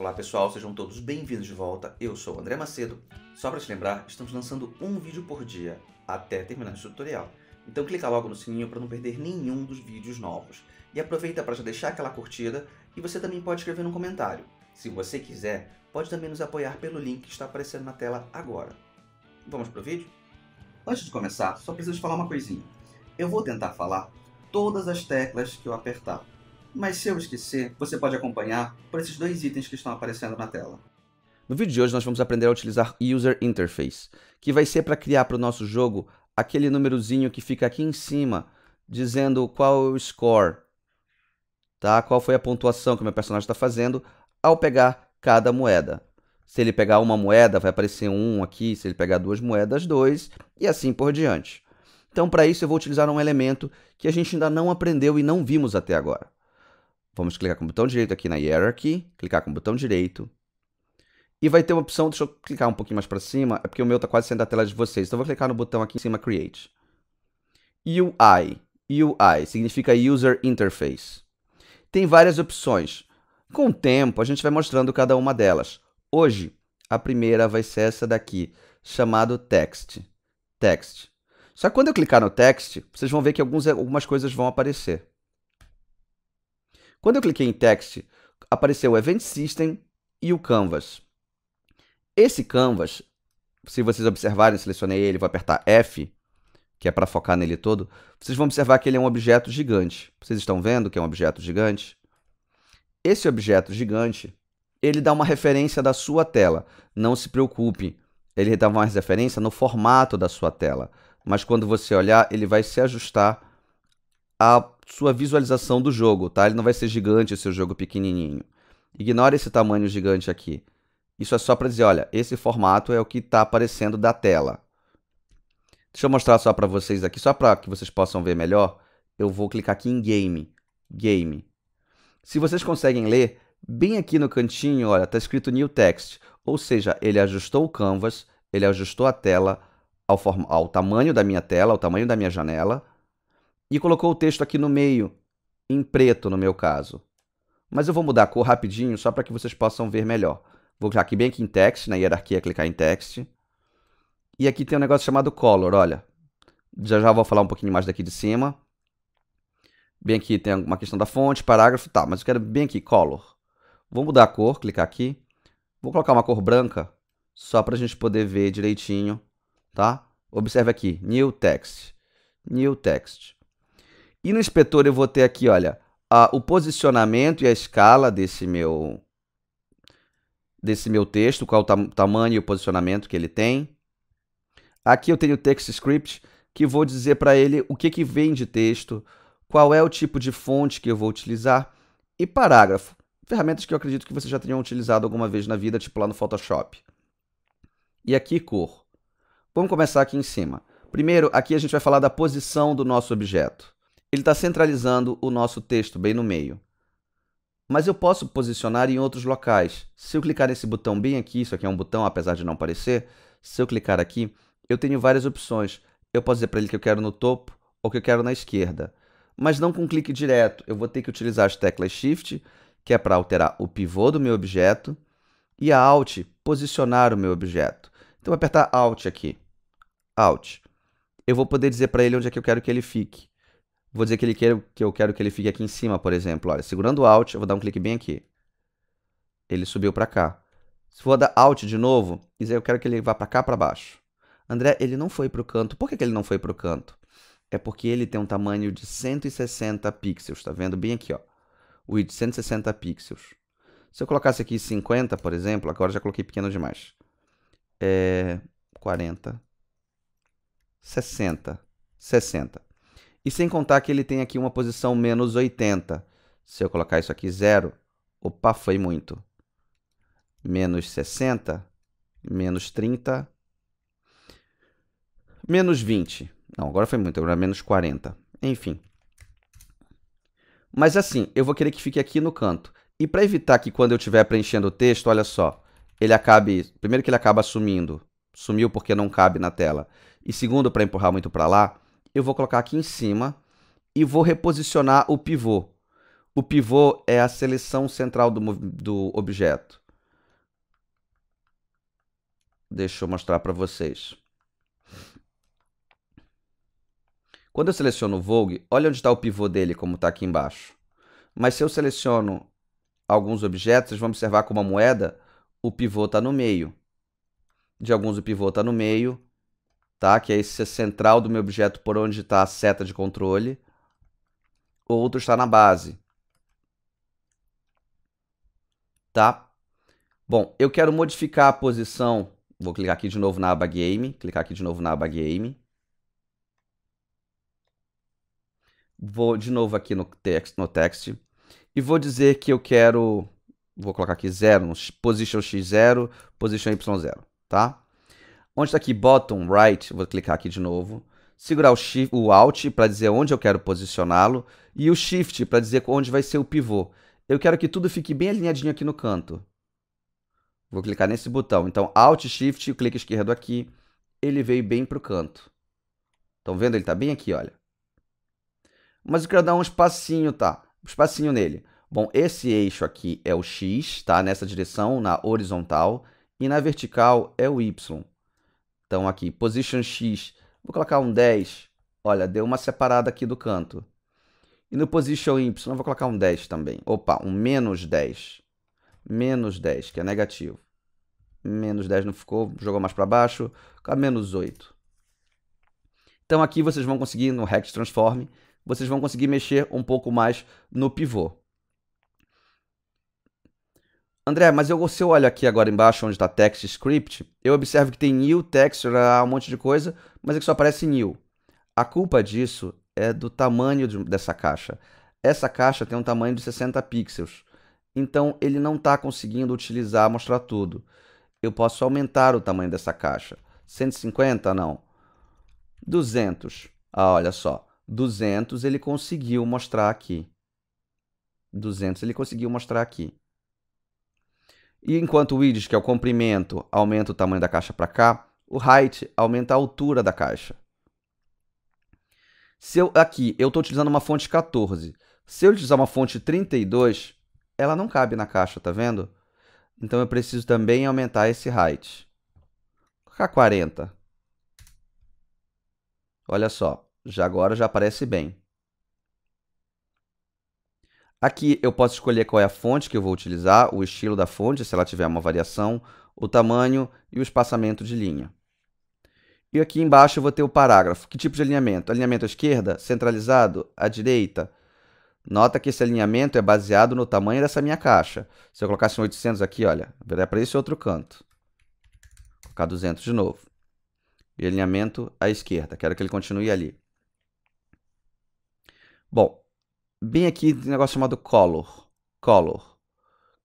Olá pessoal, sejam todos bem-vindos de volta. Eu sou o André Macedo. Só para te lembrar, estamos lançando um vídeo por dia até terminar esse tutorial. Então clica logo no sininho para não perder nenhum dos vídeos novos. E aproveita para já deixar aquela curtida e você também pode escrever um comentário. Se você quiser, pode também nos apoiar pelo link que está aparecendo na tela agora. Vamos para o vídeo? Antes de começar, só preciso falar uma coisinha. Eu vou tentar falar todas as teclas que eu apertar, mas se eu esquecer, você pode acompanhar por esses dois itens que estão aparecendo na tela. No vídeo de hoje nós vamos aprender a utilizar User Interface, que vai ser para criar para o nosso jogo aquele númerozinho que fica aqui em cima, dizendo qual é o score, tá? qual foi a pontuação que o meu personagem está fazendo ao pegar cada moeda. Se ele pegar uma moeda, vai aparecer um aqui. Se ele pegar duas moedas, dois. E assim por diante. Então, para isso, eu vou utilizar um elemento que a gente ainda não aprendeu e não vimos até agora. Vamos clicar com o botão direito aqui na Hierarchy, clicar com o botão direito. E vai ter uma opção, deixa eu clicar um pouquinho mais para cima, é porque o meu está quase saindo da tela de vocês. Então eu vou clicar no botão aqui em cima, Create. UI. UI significa User Interface. Tem várias opções. Com o tempo, a gente vai mostrando cada uma delas. Hoje, a primeira vai ser essa daqui, chamado Text. Text. Só que quando eu clicar no Text, vocês vão ver que alguns, algumas coisas vão aparecer. Quando eu cliquei em Text, apareceu o Event System e o Canvas. Esse Canvas, se vocês observarem, selecionei ele, vou apertar F, que é para focar nele todo, vocês vão observar que ele é um objeto gigante. Vocês estão vendo que é um objeto gigante? Esse objeto gigante, ele dá uma referência da sua tela. Não se preocupe, ele dá uma referência no formato da sua tela. Mas quando você olhar, ele vai se ajustar a sua visualização do jogo, tá? Ele não vai ser gigante esse jogo pequenininho. Ignora esse tamanho gigante aqui. Isso é só para dizer, olha, esse formato é o que está aparecendo da tela. Deixa eu mostrar só para vocês aqui, só para que vocês possam ver melhor. Eu vou clicar aqui em Game. Game. Se vocês conseguem ler, bem aqui no cantinho, olha, está escrito New Text. Ou seja, ele ajustou o canvas, ele ajustou a tela ao, ao tamanho da minha tela, ao tamanho da minha janela, e colocou o texto aqui no meio, em preto no meu caso. Mas eu vou mudar a cor rapidinho só para que vocês possam ver melhor. Vou clicar aqui bem aqui em text, na hierarquia, clicar em text. E aqui tem um negócio chamado color, olha. Já já vou falar um pouquinho mais daqui de cima. Bem aqui tem uma questão da fonte, parágrafo, tá, mas eu quero bem aqui, color. Vou mudar a cor, clicar aqui. Vou colocar uma cor branca, só para a gente poder ver direitinho, tá? Observe aqui, new text, new text. E no inspetor eu vou ter aqui, olha, a, o posicionamento e a escala desse meu desse meu texto, qual o tam tamanho e o posicionamento que ele tem. Aqui eu tenho o text script, que vou dizer para ele o que, que vem de texto, qual é o tipo de fonte que eu vou utilizar e parágrafo. Ferramentas que eu acredito que vocês já tenham utilizado alguma vez na vida, tipo lá no Photoshop. E aqui cor. Vamos começar aqui em cima. Primeiro, aqui a gente vai falar da posição do nosso objeto. Ele está centralizando o nosso texto bem no meio. Mas eu posso posicionar em outros locais. Se eu clicar nesse botão bem aqui, isso aqui é um botão, apesar de não parecer, se eu clicar aqui, eu tenho várias opções. Eu posso dizer para ele que eu quero no topo ou que eu quero na esquerda. Mas não com clique direto. Eu vou ter que utilizar as teclas Shift, que é para alterar o pivô do meu objeto, e a Alt, posicionar o meu objeto. Então, eu vou apertar Alt aqui. Alt. Eu vou poder dizer para ele onde é que eu quero que ele fique. Vou dizer que ele que eu quero que ele fique aqui em cima, por exemplo. Olha, segurando o Alt, eu vou dar um clique bem aqui. Ele subiu para cá. Se for dar Alt de novo, eu quero que ele vá para cá, para baixo. André, ele não foi para o canto. Por que, que ele não foi para o canto? É porque ele tem um tamanho de 160 pixels, tá vendo? Bem aqui, ó. O de 160 pixels. Se eu colocasse aqui 50, por exemplo, agora já coloquei pequeno demais. É... 40. 60. 60. E sem contar que ele tem aqui uma posição menos 80. Se eu colocar isso aqui zero, opa, foi muito. Menos 60, menos 30, menos 20. Não, agora foi muito, agora menos 40. Enfim. Mas assim, eu vou querer que fique aqui no canto. E para evitar que quando eu estiver preenchendo o texto, olha só, ele acabe... Primeiro que ele acaba sumindo. Sumiu porque não cabe na tela. E segundo, para empurrar muito para lá, eu vou colocar aqui em cima e vou reposicionar o pivô. O pivô é a seleção central do, do objeto. Deixa eu mostrar para vocês. Quando eu seleciono o Vogue, olha onde está o pivô dele, como está aqui embaixo. Mas se eu seleciono alguns objetos, vocês vão observar como a moeda, o pivô está no meio. De alguns o pivô está no meio, tá? Que é esse central do meu objeto por onde está a seta de controle. Outro está na base. Tá? Bom, eu quero modificar a posição. Vou clicar aqui de novo na aba Game. Clicar aqui de novo na aba Game. Vou de novo aqui no text, no text. E vou dizer que eu quero... Vou colocar aqui 0, position x0, position y0, tá? Onde está aqui bottom right, vou clicar aqui de novo. Segurar o, shift, o Alt para dizer onde eu quero posicioná-lo. E o Shift para dizer onde vai ser o pivô. Eu quero que tudo fique bem alinhadinho aqui no canto. Vou clicar nesse botão. Então, Alt, Shift, o clique esquerdo aqui. Ele veio bem para o canto. Estão vendo? Ele está bem aqui, olha. Mas eu quero dar um espacinho, tá? Um espacinho nele. Bom, esse eixo aqui é o X, tá? Nessa direção, na horizontal. E na vertical é o Y. Então aqui, position X, vou colocar um 10. Olha, deu uma separada aqui do canto. E no position Y, vou colocar um 10 também. Opa, um menos 10. Menos 10, que é negativo. Menos 10 não ficou, jogou mais para baixo. Fica menos 8. Então aqui vocês vão conseguir, no Rect Transform, vocês vão conseguir mexer um pouco mais no pivô. André, mas eu, se eu olho aqui agora embaixo onde está text script, eu observo que tem new texture, um monte de coisa, mas é que só aparece new. A culpa disso é do tamanho de, dessa caixa. Essa caixa tem um tamanho de 60 pixels. Então ele não está conseguindo utilizar, mostrar tudo. Eu posso aumentar o tamanho dessa caixa. 150 não. 200. Ah, olha só. 200 ele conseguiu mostrar aqui. 200 ele conseguiu mostrar aqui. E enquanto o width, que é o comprimento, aumenta o tamanho da caixa para cá, o height aumenta a altura da caixa. Se eu, aqui eu estou utilizando uma fonte 14, se eu utilizar uma fonte 32, ela não cabe na caixa, tá vendo? Então eu preciso também aumentar esse height. Vou colocar 40. Olha só, já agora já aparece bem. Aqui eu posso escolher qual é a fonte que eu vou utilizar, o estilo da fonte, se ela tiver uma variação, o tamanho e o espaçamento de linha. E aqui embaixo eu vou ter o parágrafo. Que tipo de alinhamento? Alinhamento à esquerda, centralizado, à direita. Nota que esse alinhamento é baseado no tamanho dessa minha caixa. Se eu colocasse um 800 aqui, olha, virar para esse outro canto. Vou colocar 200 de novo. E alinhamento à esquerda. Quero que ele continue ali. Bom, bem aqui tem um negócio chamado color. Color.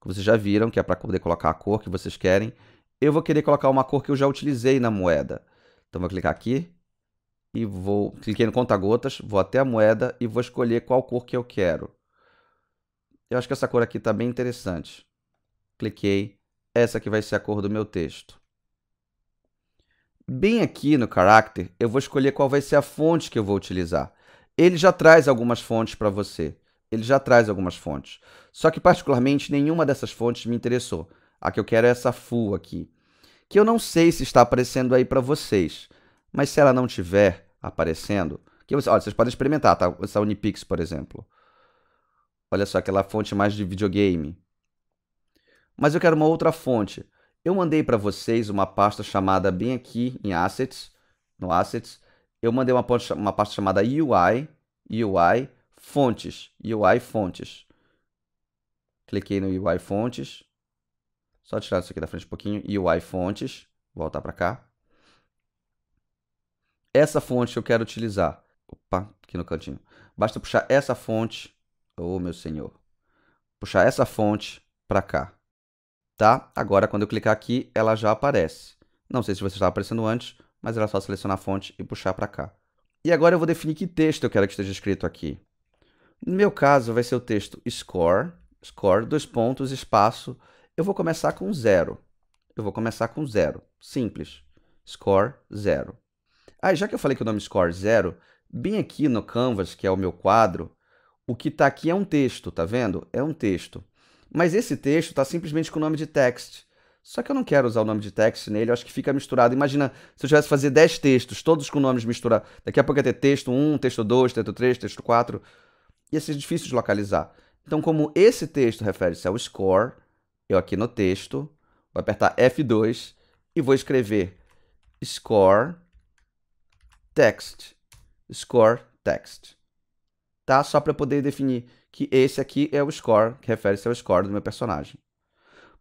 Que vocês já viram, que é para poder colocar a cor que vocês querem. Eu vou querer colocar uma cor que eu já utilizei na moeda. Então vou clicar aqui e vou. Cliquei no conta-gotas, vou até a moeda e vou escolher qual cor que eu quero. Eu acho que essa cor aqui está bem interessante. Cliquei. Essa aqui vai ser a cor do meu texto. Bem aqui no character, eu vou escolher qual vai ser a fonte que eu vou utilizar ele já traz algumas fontes para você. Ele já traz algumas fontes. Só que, particularmente, nenhuma dessas fontes me interessou. A que eu quero é essa full aqui. Que eu não sei se está aparecendo aí para vocês. Mas se ela não tiver aparecendo... Que você, olha, vocês podem experimentar, tá? Essa Unipix, por exemplo. Olha só, aquela fonte mais de videogame. Mas eu quero uma outra fonte. Eu mandei para vocês uma pasta chamada bem aqui em Assets, no Assets, eu mandei uma, uma pasta chamada UI, UI fontes, UI fontes. Cliquei no UI fontes. Só tirar isso aqui da frente um pouquinho. UI fontes. Voltar para cá. Essa fonte que eu quero utilizar. Opa, aqui no cantinho. Basta puxar essa fonte. Oh, meu senhor. Puxar essa fonte para cá. Tá? Agora, quando eu clicar aqui, ela já aparece. Não sei se você estava aparecendo antes, mas era só selecionar a fonte e puxar para cá. E agora eu vou definir que texto eu quero que esteja escrito aqui. No meu caso, vai ser o texto score, score, dois pontos, espaço. Eu vou começar com zero. Eu vou começar com zero. Simples. Score, zero. Aí, ah, já que eu falei que o nome score zero, bem aqui no canvas, que é o meu quadro, o que está aqui é um texto, tá vendo? É um texto. Mas esse texto está simplesmente com o nome de text. Só que eu não quero usar o nome de texto nele, eu acho que fica misturado. Imagina se eu tivesse que fazer 10 textos, todos com nomes misturados. Daqui a pouco ia ter texto 1, texto 2, texto 3, texto 4. Ia ser difícil de localizar. Então, como esse texto refere-se ao score, eu aqui no texto vou apertar F2 e vou escrever score text. Score text. Tá? Só para poder definir que esse aqui é o score, que refere-se ao score do meu personagem.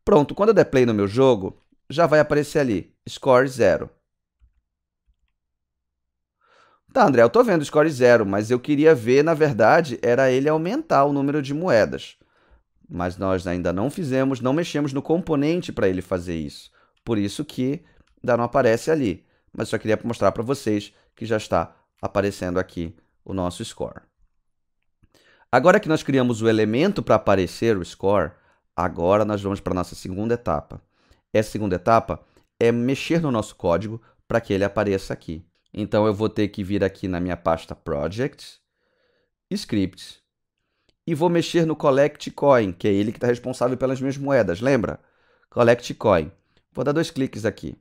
Pronto, quando eu der play no meu jogo, já vai aparecer ali, score 0. Tá, André, eu tô vendo score 0, mas eu queria ver, na verdade, era ele aumentar o número de moedas. Mas nós ainda não fizemos, não mexemos no componente para ele fazer isso. Por isso que ainda não aparece ali. Mas só queria mostrar para vocês que já está aparecendo aqui o nosso score. Agora que nós criamos o elemento para aparecer o score, Agora nós vamos para a nossa segunda etapa. Essa segunda etapa é mexer no nosso código para que ele apareça aqui. Então eu vou ter que vir aqui na minha pasta Projects, Scripts, e vou mexer no Collect Coin, que é ele que está responsável pelas minhas moedas, lembra? Collect Coin. Vou dar dois cliques aqui.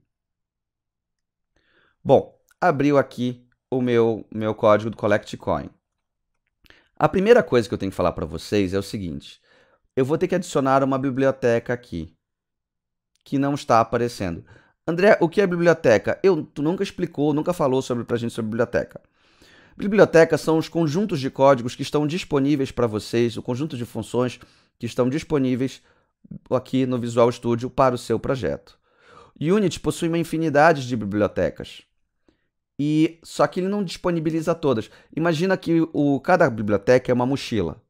Bom, abriu aqui o meu, meu código do Collect Coin. A primeira coisa que eu tenho que falar para vocês é o seguinte eu vou ter que adicionar uma biblioteca aqui, que não está aparecendo. André, o que é biblioteca? Eu, tu nunca explicou, nunca falou sobre, pra gente sobre biblioteca. Bibliotecas são os conjuntos de códigos que estão disponíveis para vocês, o conjunto de funções que estão disponíveis aqui no Visual Studio para o seu projeto. Unity possui uma infinidade de bibliotecas. E só que ele não disponibiliza todas. Imagina que o, cada biblioteca é uma mochila.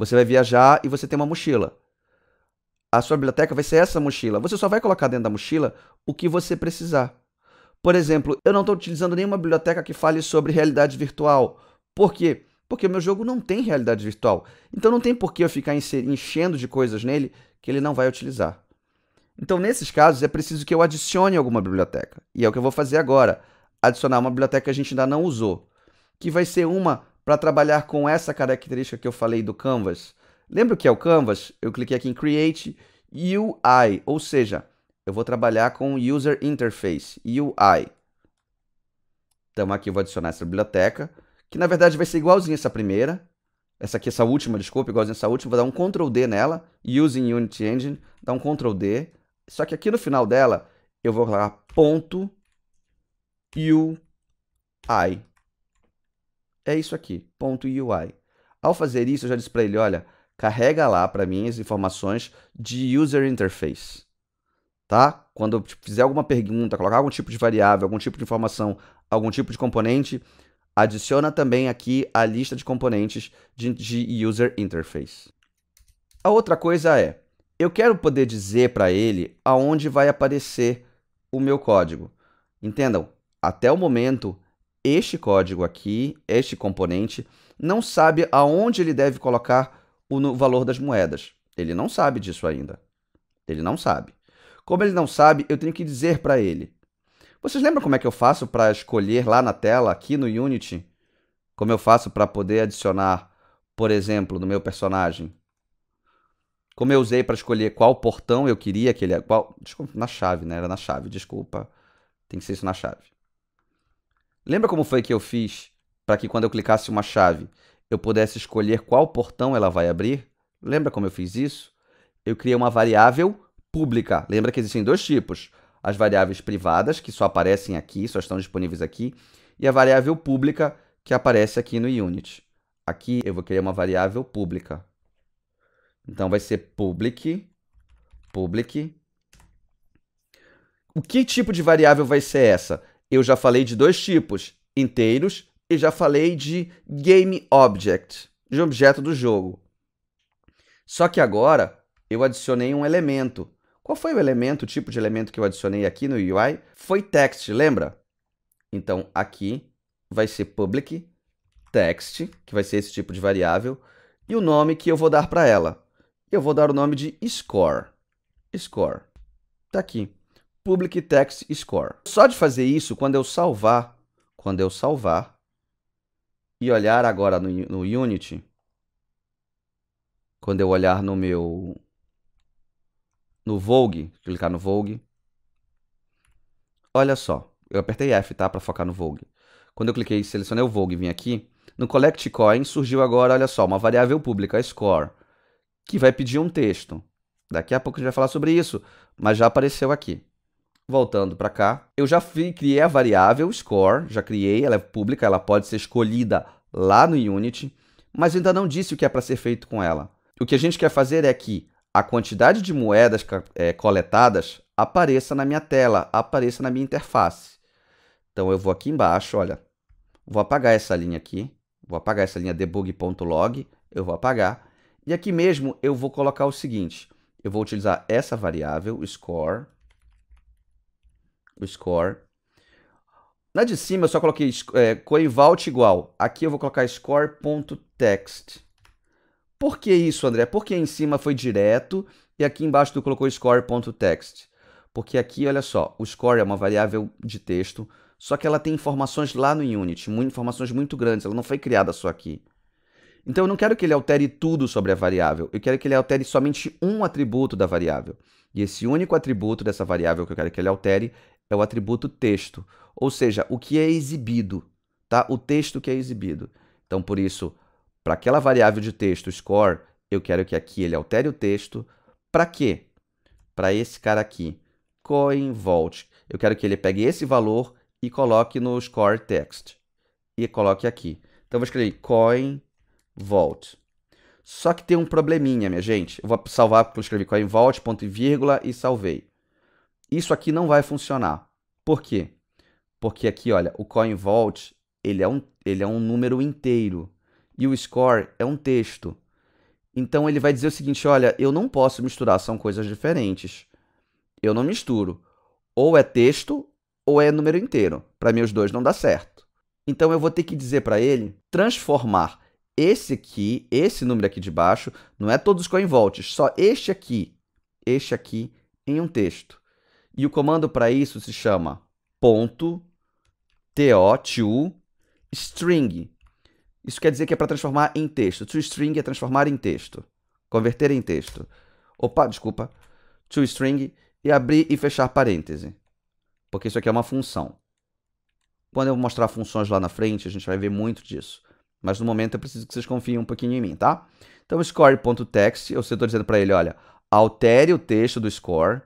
Você vai viajar e você tem uma mochila. A sua biblioteca vai ser essa mochila. Você só vai colocar dentro da mochila o que você precisar. Por exemplo, eu não estou utilizando nenhuma biblioteca que fale sobre realidade virtual. Por quê? Porque o meu jogo não tem realidade virtual. Então não tem por que eu ficar enchendo de coisas nele que ele não vai utilizar. Então, nesses casos, é preciso que eu adicione alguma biblioteca. E é o que eu vou fazer agora. Adicionar uma biblioteca que a gente ainda não usou. Que vai ser uma para trabalhar com essa característica que eu falei do Canvas. Lembra o que é o Canvas? Eu cliquei aqui em Create UI, ou seja, eu vou trabalhar com User Interface, UI. Então aqui eu vou adicionar essa biblioteca, que na verdade vai ser igualzinha essa primeira. Essa aqui, essa última, desculpa, igualzinha essa última. Vou dar um Ctrl D nela, Using Unity Engine, dar um Ctrl D. Só que aqui no final dela, eu vou colocar ponto UI é isso aqui, ponto .ui. Ao fazer isso, eu já disse para ele, olha, carrega lá para mim as informações de user interface. Tá? Quando eu tipo, fizer alguma pergunta, colocar algum tipo de variável, algum tipo de informação, algum tipo de componente, adiciona também aqui a lista de componentes de, de user interface. A outra coisa é, eu quero poder dizer para ele aonde vai aparecer o meu código. Entendam, até o momento este código aqui, este componente, não sabe aonde ele deve colocar o valor das moedas. Ele não sabe disso ainda. Ele não sabe. Como ele não sabe, eu tenho que dizer para ele. Vocês lembram como é que eu faço para escolher lá na tela, aqui no Unity, como eu faço para poder adicionar, por exemplo, no meu personagem? Como eu usei para escolher qual portão eu queria que ele... Qual, desculpa, na chave, né? Era na chave, desculpa. Tem que ser isso na chave. Lembra como foi que eu fiz para que quando eu clicasse uma chave eu pudesse escolher qual portão ela vai abrir? Lembra como eu fiz isso? Eu criei uma variável pública. Lembra que existem dois tipos: as variáveis privadas, que só aparecem aqui, só estão disponíveis aqui, e a variável pública, que aparece aqui no Unity. Aqui eu vou criar uma variável pública. Então vai ser public, public. O que tipo de variável vai ser essa? Eu já falei de dois tipos, inteiros, e já falei de game object, de objeto do jogo. Só que agora eu adicionei um elemento. Qual foi o elemento, o tipo de elemento que eu adicionei aqui no UI? Foi text, lembra? Então aqui vai ser public text, que vai ser esse tipo de variável, e o nome que eu vou dar para ela. Eu vou dar o nome de score. Score. Tá aqui public text score. Só de fazer isso, quando eu salvar, quando eu salvar e olhar agora no, no Unity, quando eu olhar no meu no Vogue, clicar no Vogue, olha só, eu apertei F, tá, para focar no Vogue. Quando eu cliquei, selecionei o Vogue, vim aqui, no Collect Coin surgiu agora, olha só, uma variável pública, a score, que vai pedir um texto. Daqui a pouco a gente vai falar sobre isso, mas já apareceu aqui voltando para cá, eu já fui, criei a variável score, já criei, ela é pública, ela pode ser escolhida lá no Unity, mas ainda não disse o que é para ser feito com ela. O que a gente quer fazer é que a quantidade de moedas é, coletadas apareça na minha tela, apareça na minha interface. Então eu vou aqui embaixo, olha, vou apagar essa linha aqui, vou apagar essa linha debug.log, eu vou apagar, e aqui mesmo eu vou colocar o seguinte, eu vou utilizar essa variável, score, o score. Na de cima eu só coloquei é, vault igual. Aqui eu vou colocar score.text. Por que isso, André? Porque em cima foi direto e aqui embaixo tu colocou score.text. Porque aqui, olha só, o score é uma variável de texto, só que ela tem informações lá no Unity, informações muito grandes, ela não foi criada só aqui. Então eu não quero que ele altere tudo sobre a variável, eu quero que ele altere somente um atributo da variável. E esse único atributo dessa variável que eu quero que ele altere é o atributo texto, ou seja, o que é exibido, tá? O texto que é exibido. Então, por isso, para aquela variável de texto, score, eu quero que aqui ele altere o texto. Para quê? Para esse cara aqui, coin volt. Eu quero que ele pegue esse valor e coloque no score text. E coloque aqui. Então, eu vou escrever coin volt. Só que tem um probleminha, minha gente. Eu vou salvar porque eu escrevi coin volt, ponto e vírgula e salvei. Isso aqui não vai funcionar. Por quê? Porque aqui, olha, o coin vault, ele é um, ele é um número inteiro e o score é um texto. Então ele vai dizer o seguinte, olha, eu não posso misturar, são coisas diferentes. Eu não misturo. Ou é texto ou é número inteiro. Para mim os dois não dá certo. Então eu vou ter que dizer para ele transformar esse aqui, esse número aqui de baixo, não é todos os coinvolts, só este aqui, este aqui em um texto. E o comando para isso se chama ponto to string. Isso quer dizer que é para transformar em texto. To string é transformar em texto, converter em texto. Opa, desculpa. To string e abrir e fechar parêntese. Porque isso aqui é uma função. Quando eu mostrar funções lá na frente, a gente vai ver muito disso. Mas no momento eu preciso que vocês confiem um pouquinho em mim, tá? Então, score.text, eu estou dizendo para ele, olha, altere o texto do score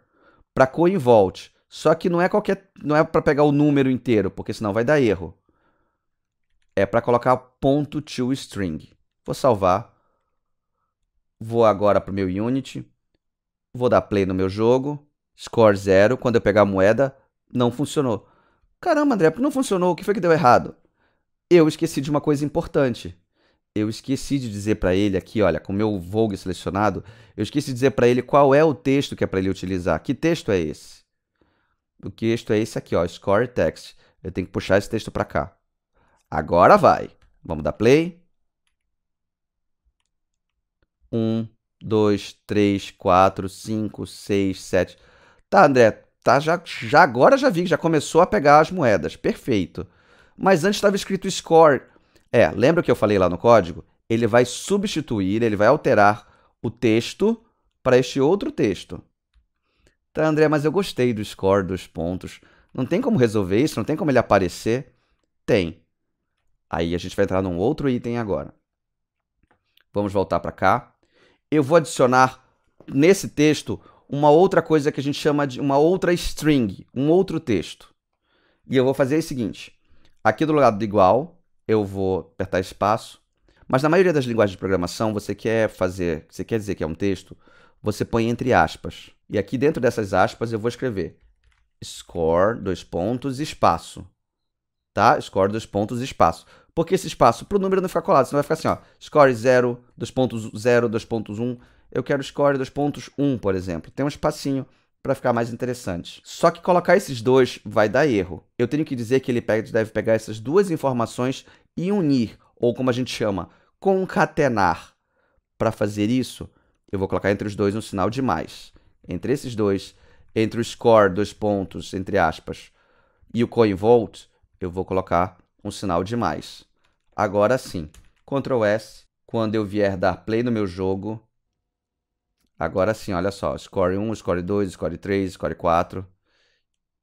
para coinvolt. Só que não é qualquer, não é para pegar o número inteiro, porque senão vai dar erro. É para colocar ponto to string. Vou salvar. Vou agora para o meu Unity. Vou dar play no meu jogo. Score 0. Quando eu pegar a moeda, não funcionou. Caramba, André, não funcionou. O que foi que deu errado? Eu esqueci de uma coisa importante eu esqueci de dizer para ele aqui, olha, com o meu Vogue selecionado, eu esqueci de dizer para ele qual é o texto que é para ele utilizar. Que texto é esse? O texto é esse aqui, ó, Score Text. Eu tenho que puxar esse texto para cá. Agora vai. Vamos dar play. Um, dois, três, quatro, cinco, seis, sete. Tá, André, tá, já, já agora já vi que já começou a pegar as moedas. Perfeito. Mas antes estava escrito Score. É, lembra que eu falei lá no código? Ele vai substituir, ele vai alterar o texto para este outro texto. Tá, André, mas eu gostei do score dos pontos. Não tem como resolver isso? Não tem como ele aparecer? Tem. Aí a gente vai entrar num outro item agora. Vamos voltar para cá. Eu vou adicionar nesse texto uma outra coisa que a gente chama de uma outra string, um outro texto. E eu vou fazer o seguinte. Aqui do lado do igual, eu vou apertar espaço. Mas na maioria das linguagens de programação, você quer fazer, você quer dizer que é um texto, você põe entre aspas. E aqui dentro dessas aspas eu vou escrever score, dois pontos, espaço. Tá? Score, dois pontos, espaço. Porque esse espaço para o número não ficar colado, senão vai ficar assim, ó. Score 0, pontos um. Eu quero score dois pontos um, por exemplo. Tem um espacinho para ficar mais interessante. Só que colocar esses dois vai dar erro. Eu tenho que dizer que ele deve pegar essas duas informações e unir, ou como a gente chama, concatenar. Para fazer isso, eu vou colocar entre os dois um sinal de mais. Entre esses dois, entre o score, dois pontos, entre aspas, e o coin volt, eu vou colocar um sinal de mais. Agora sim, Ctrl S, quando eu vier dar play no meu jogo, Agora sim, olha só, score 1, score 2, score 3, score 4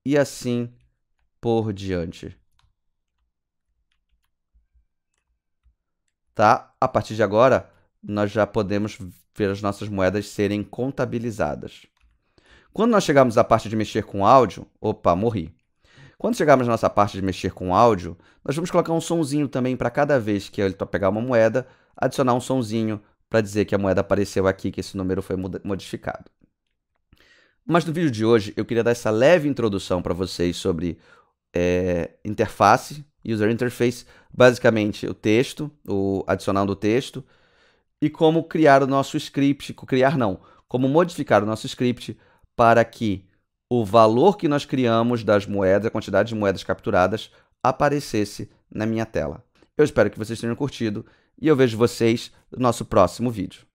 e assim por diante. Tá? A partir de agora, nós já podemos ver as nossas moedas serem contabilizadas. Quando nós chegarmos à parte de mexer com áudio, opa, morri. Quando chegarmos na nossa parte de mexer com áudio, nós vamos colocar um sonzinho também para cada vez que ele pegar uma moeda, adicionar um sonzinho para dizer que a moeda apareceu aqui, que esse número foi modificado. Mas no vídeo de hoje eu queria dar essa leve introdução para vocês sobre é, interface, user interface, basicamente o texto, o adicional do texto, e como criar o nosso script, criar não, como modificar o nosso script para que o valor que nós criamos das moedas, a quantidade de moedas capturadas, aparecesse na minha tela. Eu espero que vocês tenham curtido e eu vejo vocês no nosso próximo vídeo.